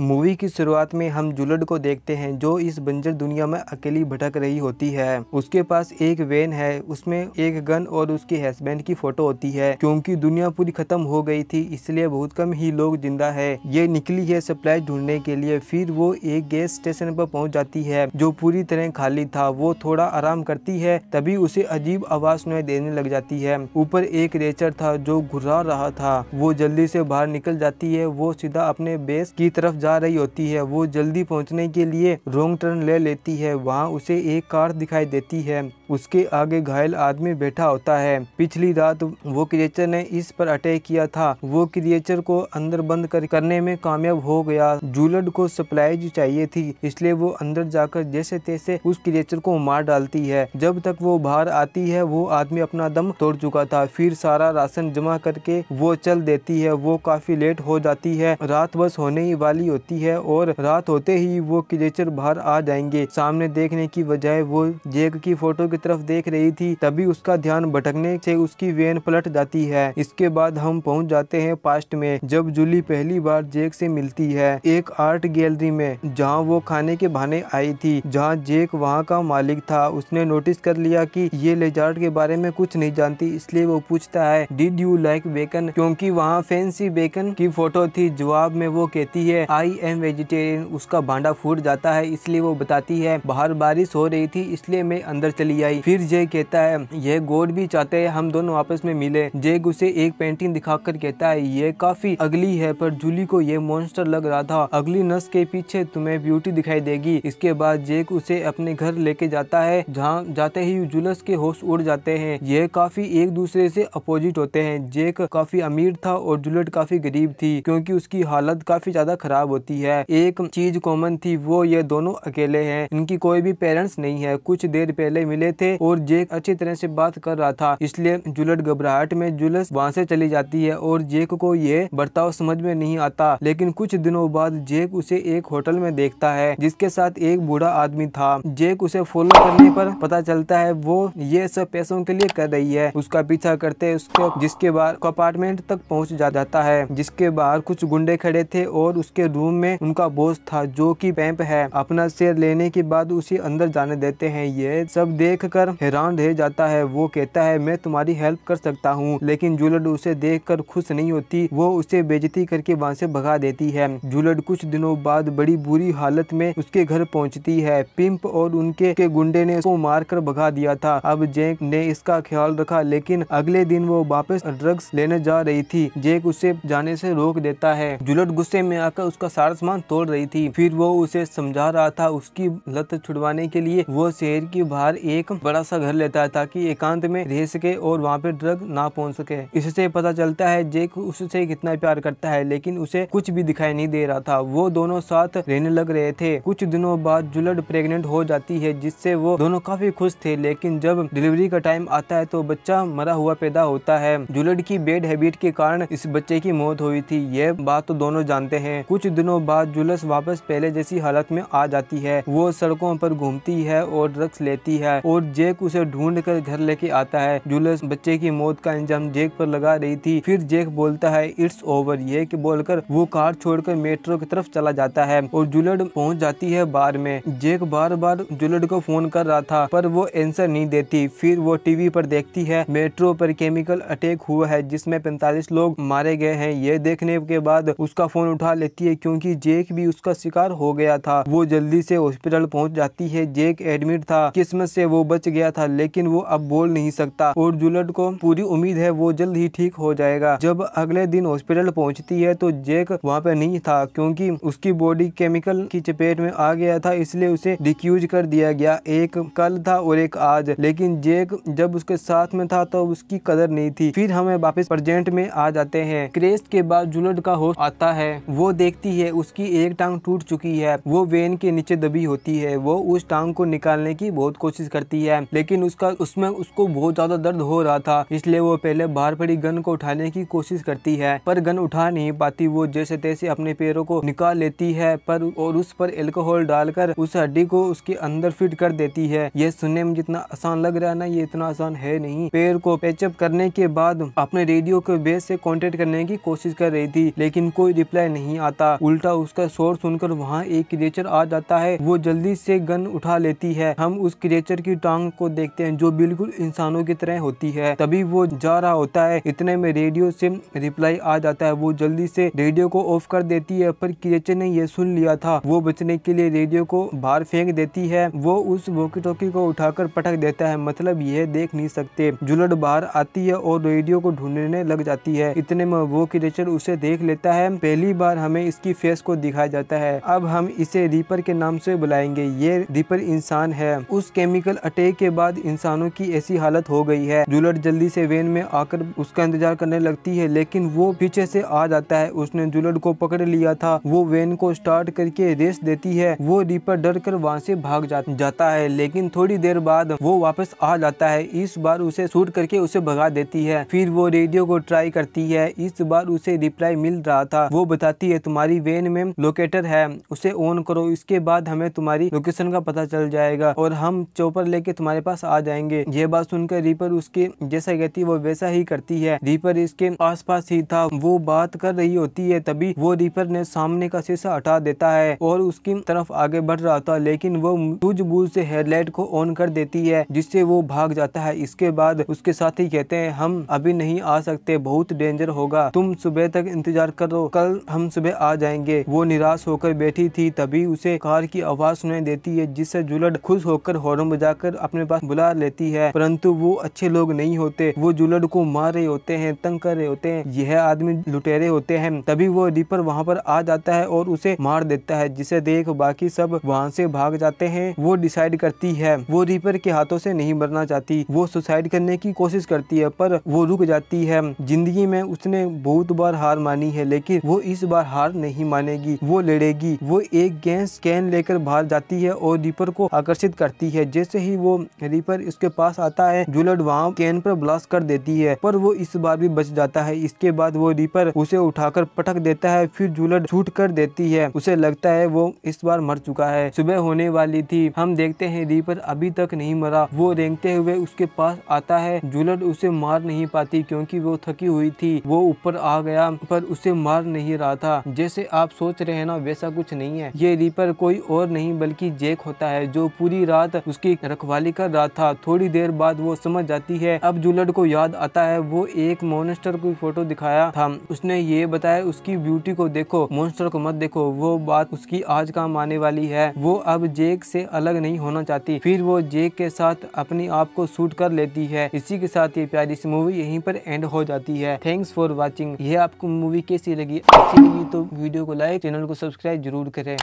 movie की शुरुआत में हम जुलड को देखते हैं जो इस बंजर दुनिया में अकेली भटक रही होती है उसके पास एक वेन है उसमें एक गन और उसके हस्बैंड की फोटो होती है क्योंकि दुनिया पूरी खत्म हो गई थी इसलिए बहुत कम ही लोग जिंदा है ये निकली है सप्लाई ढूंढने के लिए फिर वो एक गैस स्टेशन पर पहुंच जाती है जो पूरी तरह खाली था वो थोड़ा आराम करती है तभी उसे अजीब आवाज सुनाई देने लग जाती है ऊपर एक रेचर था जो घुरा रहा था वो जल्दी से बाहर निकल जाती है वो सीधा अपने बेस की तरफ जा रही होती है वो जल्दी पहुंचने के लिए रोंग टर्न ले लेती है वहाँ उसे एक कार दिखाई देती है उसके आगे घायल आदमी बैठा होता है पिछली रात वो क्रिएचर ने इस पर अटैक किया था वो क्रिएचर को अंदर बंद कर करने में कामयाब हो गया जूलड को सप्लाईज चाहिए थी इसलिए वो अंदर जाकर जैसे तैसे उस क्रिएचर को मार डालती है जब तक वो बाहर आती है वो आदमी अपना दम तोड़ चुका था फिर सारा राशन जमा करके वो चल देती है वो काफी लेट हो जाती है रात बस होने ही वाली होती है और रात होते ही वो क्रिएचर बाहर आ जाएंगे सामने देखने की बजाय वो जेक की फोटो की तरफ देख रही थी तभी उसका ध्यान भटकने से उसकी वेन पलट जाती है इसके बाद हम पहुंच जाते हैं पास्ट में जब जूली पहली बार जेक से मिलती है एक आर्ट गैलरी में जहां वो खाने के बहाने आई थी जहां जेक वहां का मालिक था उसने नोटिस कर लिया कि ये लेजार्ड के बारे में कुछ नहीं जानती इसलिए वो पूछता है डिड यू लाइक बेकन क्योंकि वहाँ फैंसी बेकन की फोटो थी जवाब में वो कहती है आई आई एम वेजिटेरियन उसका भांडा फूट जाता है इसलिए वो बताती है बाहर बारिश हो रही थी इसलिए मैं अंदर चली आई फिर जय कहता है यह गोड भी चाहते है हम दोनों आपस में मिले जय उसे एक पेंटिंग दिखाकर कहता है यह काफी अगली है पर जूली को यह मॉन्स्टर लग रहा था अगली नस के पीछे तुम्हें ब्यूटी दिखाई देगी इसके बाद जेक उसे अपने घर लेके जाता है जहाँ जाते ही जुलस के होश उड़ जाते हैं यह काफी एक दूसरे से अपोजिट होते हैं जेक काफी अमीर था और जुलट काफी गरीब थी क्योंकि उसकी हालत काफी ज्यादा खराब होती है एक चीज कॉमन थी वो ये दोनों अकेले हैं इनकी कोई भी पेरेंट्स नहीं है कुछ देर पहले मिले थे और जेक अच्छी तरह से बात कर रहा था इसलिए जुलट घबराहट में जुलस वहाँ से चली जाती है और जेक को ये बर्ताव समझ में नहीं आता लेकिन कुछ दिनों बाद जेक उसे एक होटल में देखता है जिसके साथ एक बूढ़ा आदमी था जेक उसे फॉलो करने पर पता चलता है वो ये सब पैसों के लिए कर रही है उसका पीछा करते उसको जिसके बाहर अपार्टमेंट तक पहुंच जाता है जिसके बाहर कुछ गुंडे खड़े थे और उसके रूम रूम में उनका बोस था जो कि पैंप है अपना शेर लेने के बाद उसे अंदर जाने देते हैं ये सब देख कर हैरान रह जाता है वो कहता है मैं तुम्हारी हेल्प कर सकता हूँ लेकिन जूलट उसे देख कर खुश नहीं होती वो उसे बेजती करके वहाँ से भगा देती है जूलट कुछ दिनों बाद बड़ी बुरी हालत में उसके घर पहुँचती है पिंप और उनके के गुंडे ने उसको मार कर भगा दिया था अब जैक ने इसका ख्याल रखा लेकिन अगले दिन वो वापस ड्रग्स लेने जा रही थी जैक उसे जाने से रोक देता है जुलट गुस्से में आकर उसका सारा सामान तोड़ रही थी फिर वो उसे समझा रहा था उसकी लत छुड़वाने के लिए वो शहर के बाहर एक बड़ा सा घर लेता है ताकि एकांत में रह सके और वहाँ पे ड्रग ना पहुँच सके इससे पता चलता है जेक उससे कितना प्यार करता है लेकिन उसे कुछ भी दिखाई नहीं दे रहा था वो दोनों साथ रहने लग रहे थे कुछ दिनों बाद जुलड प्रेगनेंट हो जाती है जिससे वो दोनों काफी खुश थे लेकिन जब डिलीवरी का टाइम आता है तो बच्चा मरा हुआ पैदा होता है जुलड की बेड हैबिट के कारण इस बच्चे की मौत हुई थी यह बात तो दोनों जानते हैं कुछ दिनों बाद जुलस वापस पहले जैसी हालत में आ जाती है वो सड़कों पर घूमती है और ड्रग्स लेती है और जेक उसे ढूंढ कर घर लेके आता है जुलस बच्चे की मौत का इंजाम जेक पर लगा रही थी फिर जेक बोलता है इट्स ओवर ये की बोलकर वो कार छोड़कर मेट्रो की तरफ चला जाता है और जुलड पहुँच जाती है बार में जेक बार बार जुलड को फोन कर रहा था पर वो एंसर नहीं देती फिर वो टीवी पर देखती है मेट्रो पर केमिकल अटैक हुआ है जिसमें पैंतालीस लोग मारे गए हैं ये देखने के बाद उसका फोन उठा लेती है क्योंकि जेक भी उसका शिकार हो गया था वो जल्दी से हॉस्पिटल पहुंच जाती है जेक एडमिट था किस्मत से वो बच गया था लेकिन वो अब बोल नहीं सकता और जुलट को पूरी उम्मीद है वो जल्द ही ठीक हो जाएगा जब अगले दिन हॉस्पिटल पहुँचती है तो जेक वहाँ पे नहीं था क्यूँकी उसकी बॉडी केमिकल की चपेट में आ गया था इसलिए उसे डिक्यूज कर दिया गया एक कल था और एक आज लेकिन जेक जब उसके साथ में था तो उसकी कदर नहीं थी फिर हमें वापस प्रेजेंट में आ जाते हैं क्रेस्ट के बाद जुलट का होश आता है वो देखती होती है उसकी एक टांग टूट चुकी है वो वेन के नीचे दबी होती है वो उस टांग को निकालने की बहुत कोशिश करती है लेकिन उसका उसमें उसको बहुत ज्यादा दर्द हो रहा था इसलिए वो पहले बाहर पड़ी गन को उठाने की कोशिश करती है पर गन उठा नहीं पाती वो जैसे तैसे अपने पैरों को निकाल लेती है पर और उस पर एल्कोहल डालकर उस हड्डी को उसके अंदर फिट कर देती है यह सुनने में जितना आसान लग रहा है ना ये इतना आसान है नहीं पैर को पैचअप करने के बाद अपने रेडियो के बेस से कॉन्टेक्ट करने की कोशिश कर रही थी लेकिन कोई रिप्लाई नहीं आता उल्टा उसका शोर सुनकर वहाँ एक क्रिएचर आ जाता है वो जल्दी से गन उठा लेती है हम उस क्रिएचर की टांग को देखते हैं जो बिल्कुल इंसानों की तरह होती है तभी वो जा रहा होता है इतने में रेडियो से रिप्लाई आ जाता है वो जल्दी से रेडियो को ऑफ कर देती है पर क्रिएचर ने यह सुन लिया था वो बचने के लिए रेडियो को बाहर फेंक देती है वो उस वोकी टोकी को उठाकर पटक देता है मतलब यह देख नहीं सकते जुलट बाहर आती है और रेडियो को ढूंढने लग जाती है इतने में वो क्रिएचर उसे देख लेता है पहली बार हमें इसकी फेस को दिखाया जाता है अब हम इसे रीपर के नाम से बुलाएंगे ये रीपर इंसान है उस केमिकल अटैक के बाद इंसानों की ऐसी हालत हो गई है जूलट जल्दी से वेन में आकर उसका इंतजार करने लगती है लेकिन वो पीछे से आ जाता है उसने जूलट को पकड़ लिया था वो वेन को स्टार्ट करके रेस देती है वो रीपर डर कर वहाँ से भाग जाता है लेकिन थोड़ी देर बाद वो वापस आ जाता है इस बार उसे शूट करके उसे भगा देती है फिर वो रेडियो को ट्राई करती है इस बार उसे रिप्लाई मिल रहा था वो बताती है तुम्हारी वेन में लोकेटर है उसे ऑन करो इसके बाद हमें तुम्हारी लोकेशन का पता चल जाएगा और हम चौपर लेके तुम्हारे पास आ जाएंगे ये बात सुनकर रीपर उसके जैसा कहती वो वैसा ही करती है रीपर इसके आस ही था वो बात कर रही होती है तभी वो रीपर ने सामने का शीशा हटा देता है और उसकी तरफ आगे बढ़ रहा था लेकिन वो सूझबूझ से हेडलाइट को ऑन कर देती है जिससे वो भाग जाता है इसके बाद उसके साथी कहते हैं हम अभी नहीं आ सकते बहुत डेंजर होगा तुम सुबह तक इंतजार करो कल हम सुबह आ जाएंगे जाएंगे वो निराश होकर बैठी थी तभी उसे कार की आवाज़ सुनाई देती है जिससे जुलट खुश होकर हॉर्न बजाकर अपने पास बुला लेती है परंतु वो अच्छे लोग नहीं होते वो जुलट को मार रहे होते हैं तंग कर रहे होते हैं यह आदमी लुटेरे होते हैं तभी वो रिपर वहाँ पर आ जाता है और उसे मार देता है जिसे देख बाकी सब वहाँ से भाग जाते हैं वो डिसाइड करती है वो रिपर के हाथों से नहीं मरना चाहती वो सुसाइड करने की कोशिश करती है पर वो रुक जाती है जिंदगी में उसने बहुत बार हार मानी है लेकिन वो इस बार हार नहीं नहीं मानेगी वो लड़ेगी वो एक गैस कैन लेकर बाहर जाती है और रीपर को आकर्षित करती है जैसे ही वो रीपर उसके पास आता है जुलट वहाँ कैन पर ब्लास्ट कर देती है पर वो इस बार भी बच जाता है इसके बाद वो रीपर उसे उठाकर पटक देता है फिर जुलट छूट कर देती है उसे लगता है वो इस बार मर चुका है सुबह होने वाली थी हम देखते हैं रीपर अभी तक नहीं मरा वो रेंगते हुए उसके पास आता है जुलट उसे मार नहीं पाती क्योंकि वो थकी हुई थी वो ऊपर आ गया पर उसे मार नहीं रहा था जैसे आप सोच रहे हैं ना वैसा कुछ नहीं है ये रीपर कोई और नहीं बल्कि जेक होता है जो पूरी रात उसकी रखवाली कर रहा था थोड़ी देर बाद वो समझ जाती है अब जूलट को याद आता है वो एक मोनस्टर को फोटो दिखाया था उसने ये बताया उसकी ब्यूटी को देखो मोनस्टर को मत देखो वो बात उसकी आज काम आने वाली है वो अब जेक से अलग नहीं होना चाहती फिर वो जेक के साथ अपने आप को सूट कर लेती है इसी के साथ ये प्यारी सी मूवी यहीं पर एंड हो जाती है थैंक्स फॉर वॉचिंग यह आपको मूवी कैसी लगी अच्छी लगी तो वीडियो वीडियो को लाइक चैनल को सब्सक्राइब जरूर करें